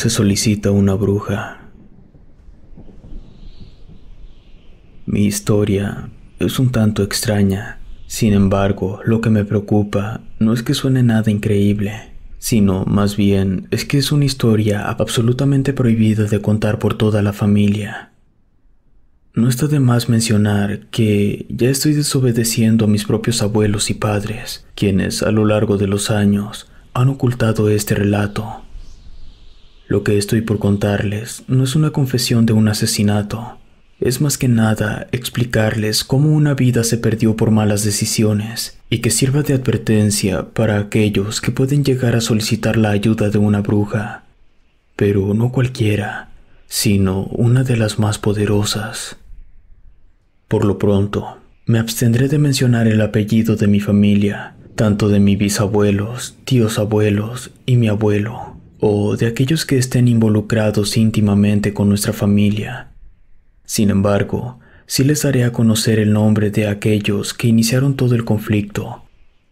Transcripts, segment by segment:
se solicita una bruja. Mi historia es un tanto extraña, sin embargo, lo que me preocupa no es que suene nada increíble, sino más bien es que es una historia absolutamente prohibida de contar por toda la familia. No está de más mencionar que ya estoy desobedeciendo a mis propios abuelos y padres, quienes a lo largo de los años han ocultado este relato. Lo que estoy por contarles no es una confesión de un asesinato, es más que nada explicarles cómo una vida se perdió por malas decisiones y que sirva de advertencia para aquellos que pueden llegar a solicitar la ayuda de una bruja, pero no cualquiera, sino una de las más poderosas. Por lo pronto, me abstendré de mencionar el apellido de mi familia, tanto de mis bisabuelos, tíos abuelos y mi abuelo o de aquellos que estén involucrados íntimamente con nuestra familia. Sin embargo, sí les haré a conocer el nombre de aquellos que iniciaron todo el conflicto,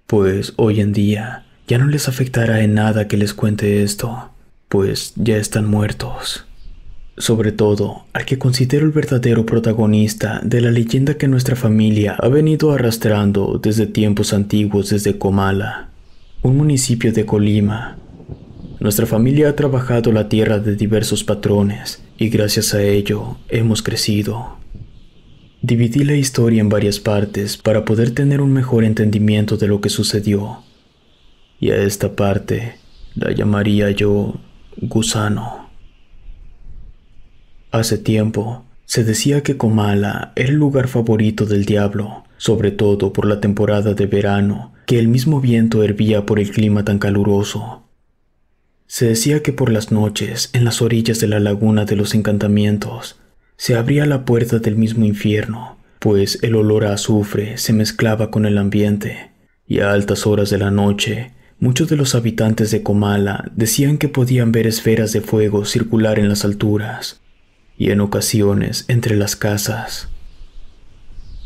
pues hoy en día ya no les afectará en nada que les cuente esto, pues ya están muertos. Sobre todo al que considero el verdadero protagonista de la leyenda que nuestra familia ha venido arrastrando desde tiempos antiguos desde Comala, un municipio de Colima, nuestra familia ha trabajado la tierra de diversos patrones y gracias a ello hemos crecido. Dividí la historia en varias partes para poder tener un mejor entendimiento de lo que sucedió. Y a esta parte la llamaría yo gusano. Hace tiempo se decía que Comala era el lugar favorito del diablo, sobre todo por la temporada de verano, que el mismo viento hervía por el clima tan caluroso se decía que por las noches, en las orillas de la laguna de los encantamientos, se abría la puerta del mismo infierno, pues el olor a azufre se mezclaba con el ambiente, y a altas horas de la noche, muchos de los habitantes de Comala decían que podían ver esferas de fuego circular en las alturas, y en ocasiones entre las casas.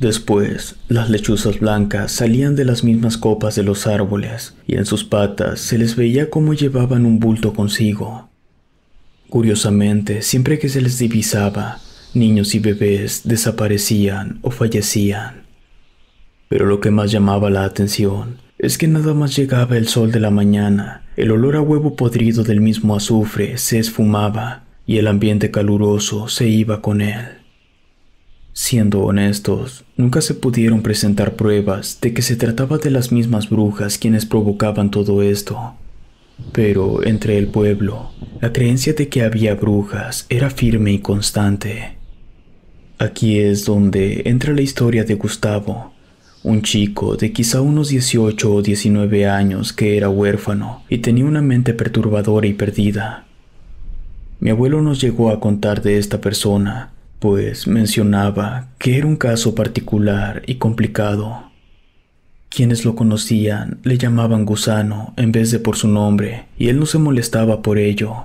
Después, las lechuzas blancas salían de las mismas copas de los árboles, y en sus patas se les veía como llevaban un bulto consigo. Curiosamente, siempre que se les divisaba, niños y bebés desaparecían o fallecían. Pero lo que más llamaba la atención es que nada más llegaba el sol de la mañana, el olor a huevo podrido del mismo azufre se esfumaba y el ambiente caluroso se iba con él. Siendo honestos, nunca se pudieron presentar pruebas de que se trataba de las mismas brujas quienes provocaban todo esto. Pero entre el pueblo, la creencia de que había brujas era firme y constante. Aquí es donde entra la historia de Gustavo, un chico de quizá unos 18 o 19 años que era huérfano y tenía una mente perturbadora y perdida. Mi abuelo nos llegó a contar de esta persona, pues mencionaba que era un caso particular y complicado. Quienes lo conocían le llamaban gusano en vez de por su nombre, y él no se molestaba por ello.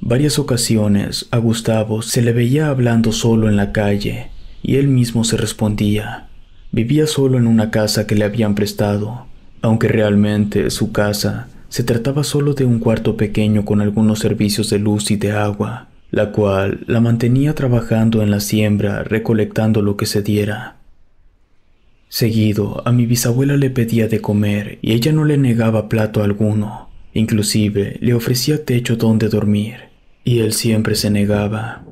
Varias ocasiones a Gustavo se le veía hablando solo en la calle, y él mismo se respondía. Vivía solo en una casa que le habían prestado, aunque realmente su casa se trataba solo de un cuarto pequeño con algunos servicios de luz y de agua, la cual la mantenía trabajando en la siembra, recolectando lo que se diera. Seguido, a mi bisabuela le pedía de comer y ella no le negaba plato alguno, inclusive le ofrecía techo donde dormir, y él siempre se negaba.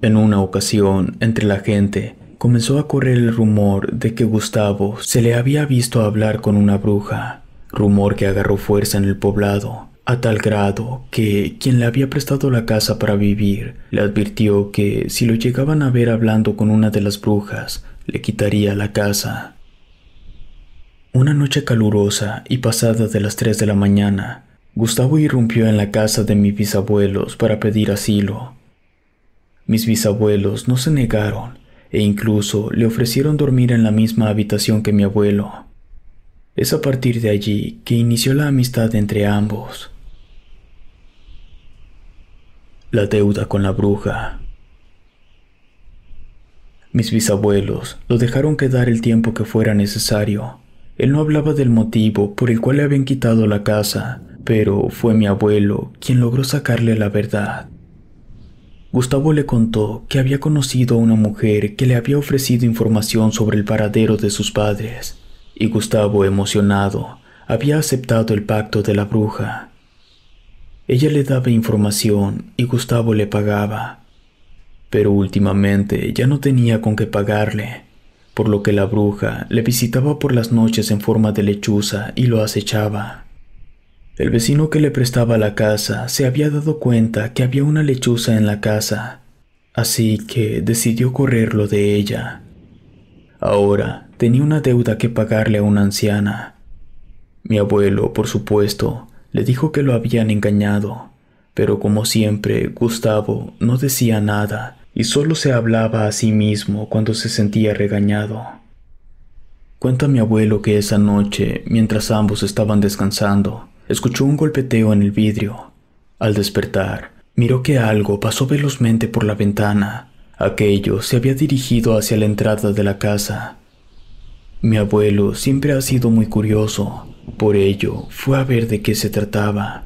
En una ocasión, entre la gente, comenzó a correr el rumor de que Gustavo se le había visto hablar con una bruja, rumor que agarró fuerza en el poblado, a tal grado que quien le había prestado la casa para vivir le advirtió que si lo llegaban a ver hablando con una de las brujas, le quitaría la casa. Una noche calurosa y pasada de las 3 de la mañana, Gustavo irrumpió en la casa de mis bisabuelos para pedir asilo. Mis bisabuelos no se negaron e incluso le ofrecieron dormir en la misma habitación que mi abuelo. Es a partir de allí que inició la amistad entre ambos. La deuda con la bruja. Mis bisabuelos lo dejaron quedar el tiempo que fuera necesario. Él no hablaba del motivo por el cual le habían quitado la casa, pero fue mi abuelo quien logró sacarle la verdad. Gustavo le contó que había conocido a una mujer que le había ofrecido información sobre el paradero de sus padres, y Gustavo, emocionado, había aceptado el pacto de la bruja. Ella le daba información y Gustavo le pagaba. Pero últimamente ya no tenía con qué pagarle, por lo que la bruja le visitaba por las noches en forma de lechuza y lo acechaba. El vecino que le prestaba la casa se había dado cuenta que había una lechuza en la casa, así que decidió correrlo de ella. Ahora tenía una deuda que pagarle a una anciana. Mi abuelo, por supuesto, le dijo que lo habían engañado, pero como siempre, Gustavo no decía nada y solo se hablaba a sí mismo cuando se sentía regañado. Cuenta mi abuelo que esa noche, mientras ambos estaban descansando, escuchó un golpeteo en el vidrio. Al despertar, miró que algo pasó velozmente por la ventana. Aquello se había dirigido hacia la entrada de la casa, mi abuelo siempre ha sido muy curioso, por ello fue a ver de qué se trataba,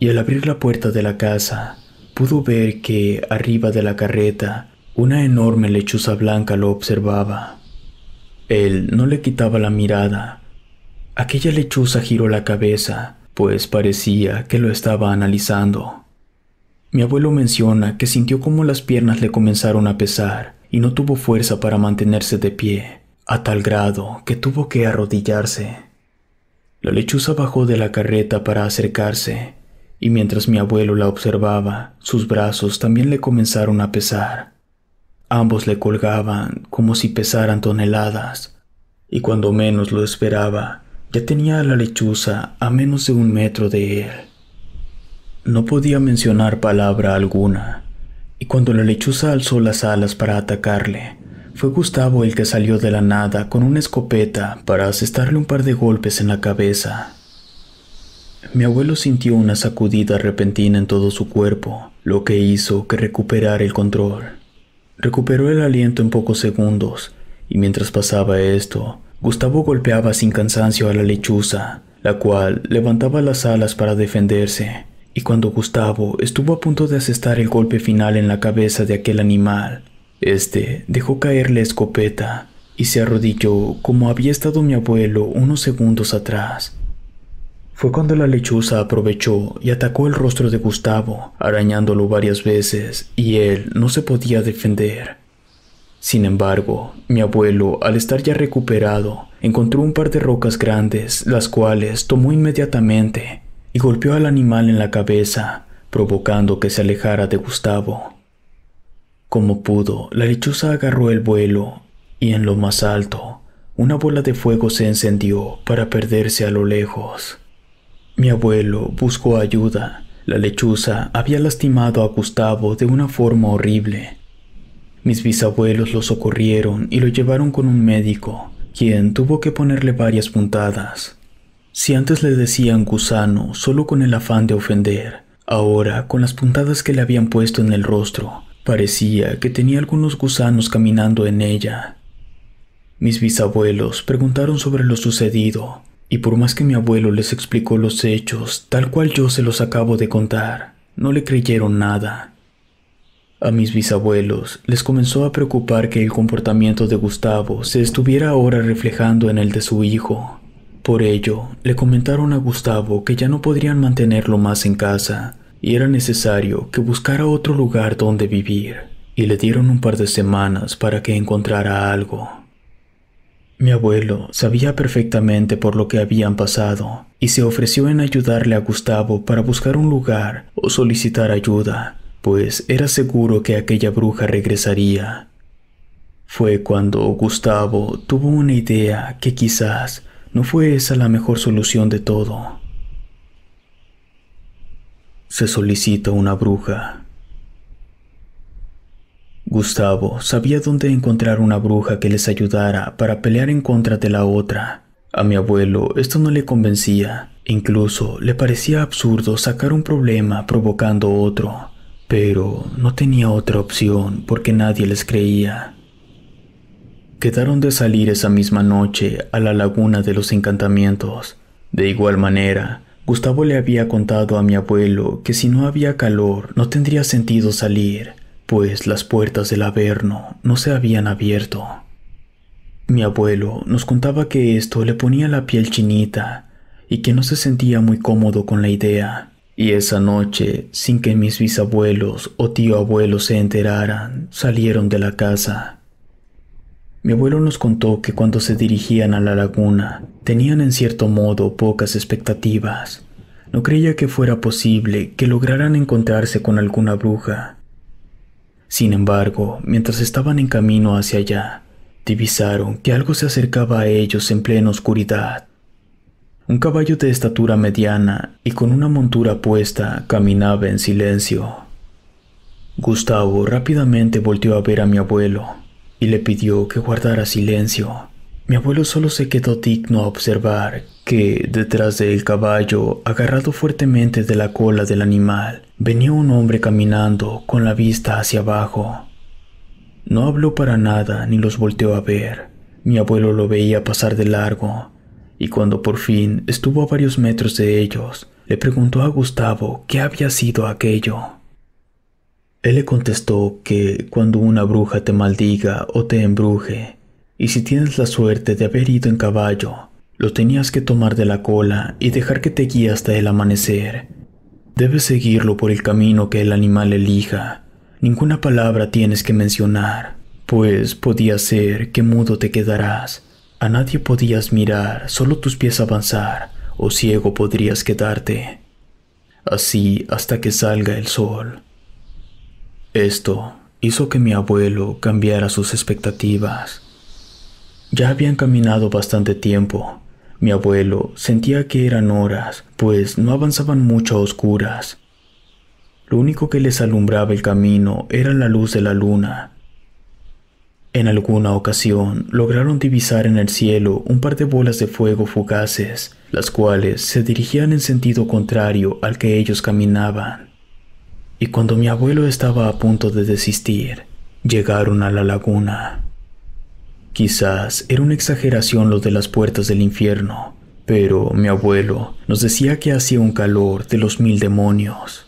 y al abrir la puerta de la casa, pudo ver que, arriba de la carreta, una enorme lechuza blanca lo observaba. Él no le quitaba la mirada. Aquella lechuza giró la cabeza, pues parecía que lo estaba analizando. Mi abuelo menciona que sintió como las piernas le comenzaron a pesar y no tuvo fuerza para mantenerse de pie a tal grado que tuvo que arrodillarse. La lechuza bajó de la carreta para acercarse, y mientras mi abuelo la observaba, sus brazos también le comenzaron a pesar. Ambos le colgaban como si pesaran toneladas, y cuando menos lo esperaba, ya tenía a la lechuza a menos de un metro de él. No podía mencionar palabra alguna, y cuando la lechuza alzó las alas para atacarle, fue Gustavo el que salió de la nada con una escopeta para asestarle un par de golpes en la cabeza. Mi abuelo sintió una sacudida repentina en todo su cuerpo, lo que hizo que recuperara el control. Recuperó el aliento en pocos segundos, y mientras pasaba esto, Gustavo golpeaba sin cansancio a la lechuza, la cual levantaba las alas para defenderse, y cuando Gustavo estuvo a punto de asestar el golpe final en la cabeza de aquel animal, este dejó caer la escopeta y se arrodilló como había estado mi abuelo unos segundos atrás. Fue cuando la lechuza aprovechó y atacó el rostro de Gustavo, arañándolo varias veces, y él no se podía defender. Sin embargo, mi abuelo, al estar ya recuperado, encontró un par de rocas grandes, las cuales tomó inmediatamente y golpeó al animal en la cabeza, provocando que se alejara de Gustavo. Como pudo, la lechuza agarró el vuelo, y en lo más alto, una bola de fuego se encendió para perderse a lo lejos. Mi abuelo buscó ayuda. La lechuza había lastimado a Gustavo de una forma horrible. Mis bisabuelos lo socorrieron y lo llevaron con un médico, quien tuvo que ponerle varias puntadas. Si antes le decían gusano solo con el afán de ofender, ahora con las puntadas que le habían puesto en el rostro, Parecía que tenía algunos gusanos caminando en ella. Mis bisabuelos preguntaron sobre lo sucedido, y por más que mi abuelo les explicó los hechos, tal cual yo se los acabo de contar, no le creyeron nada. A mis bisabuelos les comenzó a preocupar que el comportamiento de Gustavo se estuviera ahora reflejando en el de su hijo. Por ello, le comentaron a Gustavo que ya no podrían mantenerlo más en casa, y era necesario que buscara otro lugar donde vivir, y le dieron un par de semanas para que encontrara algo. Mi abuelo sabía perfectamente por lo que habían pasado y se ofreció en ayudarle a Gustavo para buscar un lugar o solicitar ayuda, pues era seguro que aquella bruja regresaría. Fue cuando Gustavo tuvo una idea que quizás no fue esa la mejor solución de todo se solicita una bruja. Gustavo sabía dónde encontrar una bruja que les ayudara para pelear en contra de la otra. A mi abuelo esto no le convencía, incluso le parecía absurdo sacar un problema provocando otro, pero no tenía otra opción porque nadie les creía. Quedaron de salir esa misma noche a la laguna de los encantamientos. De igual manera, Gustavo le había contado a mi abuelo que si no había calor no tendría sentido salir, pues las puertas del Averno no se habían abierto. Mi abuelo nos contaba que esto le ponía la piel chinita y que no se sentía muy cómodo con la idea. Y esa noche, sin que mis bisabuelos o tío abuelo se enteraran, salieron de la casa. Mi abuelo nos contó que cuando se dirigían a la laguna, tenían en cierto modo pocas expectativas. No creía que fuera posible que lograran encontrarse con alguna bruja. Sin embargo, mientras estaban en camino hacia allá, divisaron que algo se acercaba a ellos en plena oscuridad. Un caballo de estatura mediana y con una montura puesta caminaba en silencio. Gustavo rápidamente volteó a ver a mi abuelo, le pidió que guardara silencio. Mi abuelo solo se quedó digno a observar que detrás del caballo, agarrado fuertemente de la cola del animal, venía un hombre caminando con la vista hacia abajo. No habló para nada ni los volteó a ver. Mi abuelo lo veía pasar de largo, y cuando por fin estuvo a varios metros de ellos, le preguntó a Gustavo qué había sido aquello. Él le contestó que cuando una bruja te maldiga o te embruje, y si tienes la suerte de haber ido en caballo, lo tenías que tomar de la cola y dejar que te guíe hasta el amanecer. Debes seguirlo por el camino que el animal elija. Ninguna palabra tienes que mencionar, pues podía ser que mudo te quedarás. A nadie podías mirar, solo tus pies avanzar, o ciego podrías quedarte. Así hasta que salga el sol. Esto hizo que mi abuelo cambiara sus expectativas. Ya habían caminado bastante tiempo. Mi abuelo sentía que eran horas, pues no avanzaban mucho a oscuras. Lo único que les alumbraba el camino era la luz de la luna. En alguna ocasión lograron divisar en el cielo un par de bolas de fuego fugaces, las cuales se dirigían en sentido contrario al que ellos caminaban y cuando mi abuelo estaba a punto de desistir, llegaron a la laguna. Quizás era una exageración lo de las puertas del infierno, pero mi abuelo nos decía que hacía un calor de los mil demonios.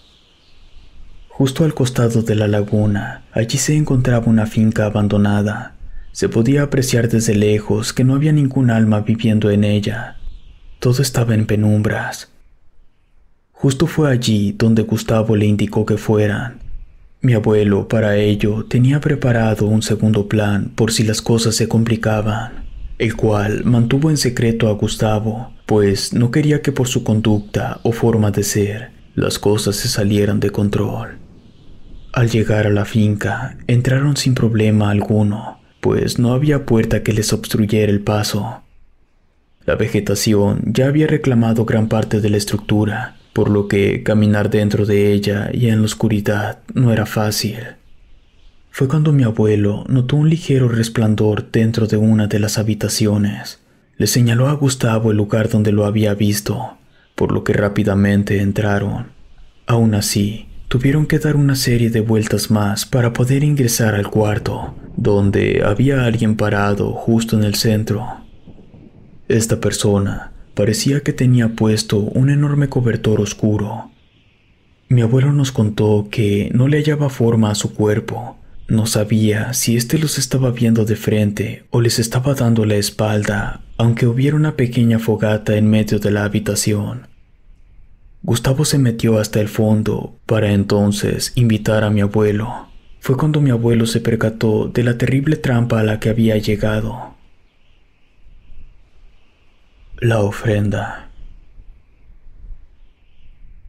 Justo al costado de la laguna, allí se encontraba una finca abandonada. Se podía apreciar desde lejos que no había ningún alma viviendo en ella. Todo estaba en penumbras, Justo fue allí donde Gustavo le indicó que fueran. Mi abuelo, para ello, tenía preparado un segundo plan por si las cosas se complicaban, el cual mantuvo en secreto a Gustavo, pues no quería que por su conducta o forma de ser las cosas se salieran de control. Al llegar a la finca, entraron sin problema alguno, pues no había puerta que les obstruyera el paso. La vegetación ya había reclamado gran parte de la estructura, por lo que caminar dentro de ella y en la oscuridad no era fácil. Fue cuando mi abuelo notó un ligero resplandor dentro de una de las habitaciones. Le señaló a Gustavo el lugar donde lo había visto, por lo que rápidamente entraron. Aún así, tuvieron que dar una serie de vueltas más para poder ingresar al cuarto, donde había alguien parado justo en el centro. Esta persona Parecía que tenía puesto un enorme cobertor oscuro. Mi abuelo nos contó que no le hallaba forma a su cuerpo. No sabía si éste los estaba viendo de frente o les estaba dando la espalda, aunque hubiera una pequeña fogata en medio de la habitación. Gustavo se metió hasta el fondo para entonces invitar a mi abuelo. Fue cuando mi abuelo se percató de la terrible trampa a la que había llegado. La ofrenda.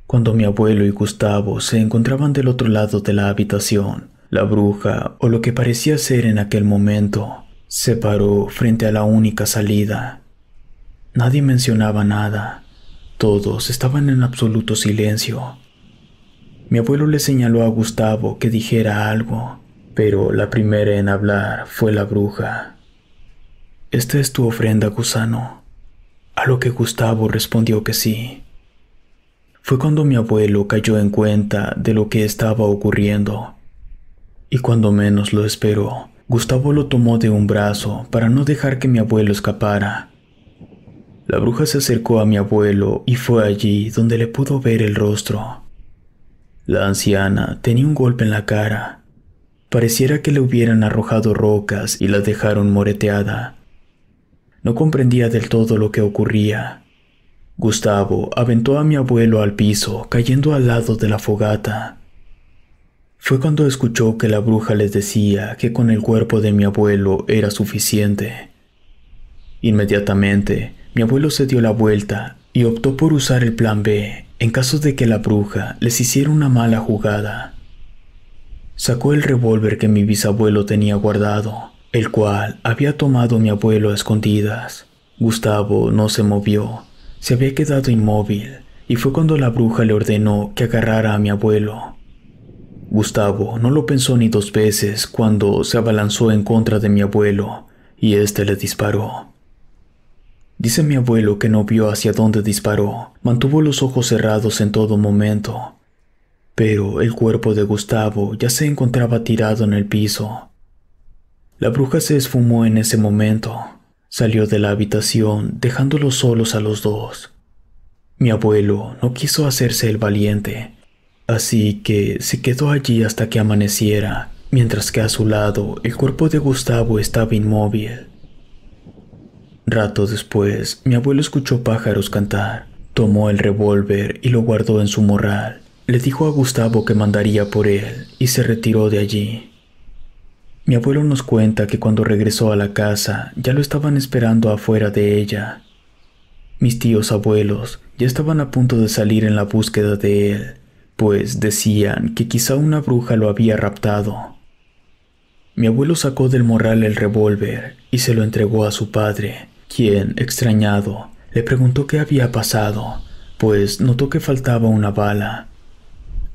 Cuando mi abuelo y Gustavo se encontraban del otro lado de la habitación, la bruja, o lo que parecía ser en aquel momento, se paró frente a la única salida. Nadie mencionaba nada. Todos estaban en absoluto silencio. Mi abuelo le señaló a Gustavo que dijera algo, pero la primera en hablar fue la bruja. Esta es tu ofrenda, gusano a lo que Gustavo respondió que sí. Fue cuando mi abuelo cayó en cuenta de lo que estaba ocurriendo. Y cuando menos lo esperó, Gustavo lo tomó de un brazo para no dejar que mi abuelo escapara. La bruja se acercó a mi abuelo y fue allí donde le pudo ver el rostro. La anciana tenía un golpe en la cara. Pareciera que le hubieran arrojado rocas y la dejaron moreteada. No comprendía del todo lo que ocurría. Gustavo aventó a mi abuelo al piso, cayendo al lado de la fogata. Fue cuando escuchó que la bruja les decía que con el cuerpo de mi abuelo era suficiente. Inmediatamente, mi abuelo se dio la vuelta y optó por usar el plan B en caso de que la bruja les hiciera una mala jugada. Sacó el revólver que mi bisabuelo tenía guardado el cual había tomado mi abuelo a escondidas. Gustavo no se movió, se había quedado inmóvil, y fue cuando la bruja le ordenó que agarrara a mi abuelo. Gustavo no lo pensó ni dos veces cuando se abalanzó en contra de mi abuelo y éste le disparó. Dice mi abuelo que no vio hacia dónde disparó, mantuvo los ojos cerrados en todo momento, pero el cuerpo de Gustavo ya se encontraba tirado en el piso, la bruja se esfumó en ese momento. Salió de la habitación dejándolos solos a los dos. Mi abuelo no quiso hacerse el valiente, así que se quedó allí hasta que amaneciera, mientras que a su lado el cuerpo de Gustavo estaba inmóvil. Rato después, mi abuelo escuchó pájaros cantar, tomó el revólver y lo guardó en su morral. Le dijo a Gustavo que mandaría por él y se retiró de allí. Mi abuelo nos cuenta que cuando regresó a la casa ya lo estaban esperando afuera de ella. Mis tíos abuelos ya estaban a punto de salir en la búsqueda de él, pues decían que quizá una bruja lo había raptado. Mi abuelo sacó del morral el revólver y se lo entregó a su padre, quien, extrañado, le preguntó qué había pasado, pues notó que faltaba una bala.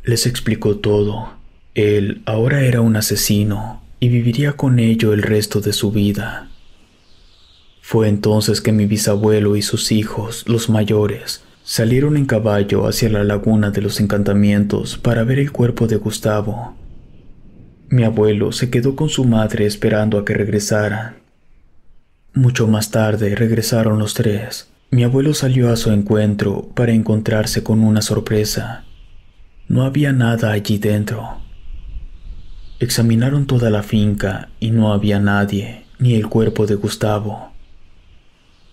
Les explicó todo. Él ahora era un asesino y viviría con ello el resto de su vida. Fue entonces que mi bisabuelo y sus hijos, los mayores, salieron en caballo hacia la laguna de los encantamientos para ver el cuerpo de Gustavo. Mi abuelo se quedó con su madre esperando a que regresaran. Mucho más tarde regresaron los tres. Mi abuelo salió a su encuentro para encontrarse con una sorpresa. No había nada allí dentro. Examinaron toda la finca y no había nadie, ni el cuerpo de Gustavo.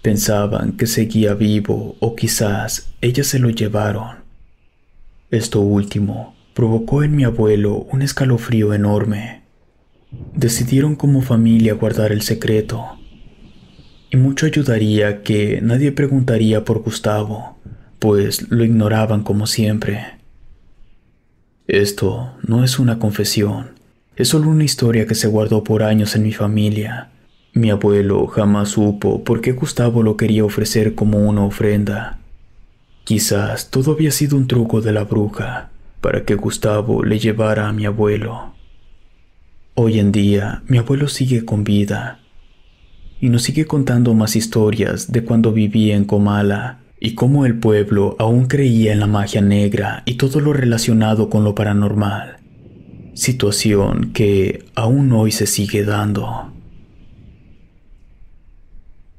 Pensaban que seguía vivo o quizás ellas se lo llevaron. Esto último provocó en mi abuelo un escalofrío enorme. Decidieron como familia guardar el secreto. Y mucho ayudaría que nadie preguntaría por Gustavo, pues lo ignoraban como siempre. Esto no es una confesión, es solo una historia que se guardó por años en mi familia. Mi abuelo jamás supo por qué Gustavo lo quería ofrecer como una ofrenda. Quizás todo había sido un truco de la bruja para que Gustavo le llevara a mi abuelo. Hoy en día mi abuelo sigue con vida y nos sigue contando más historias de cuando vivía en Comala y cómo el pueblo aún creía en la magia negra y todo lo relacionado con lo paranormal situación que aún hoy se sigue dando.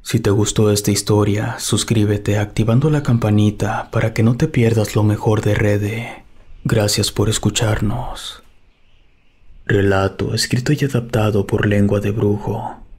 Si te gustó esta historia, suscríbete activando la campanita para que no te pierdas lo mejor de Rede. Gracias por escucharnos. Relato escrito y adaptado por Lengua de Brujo.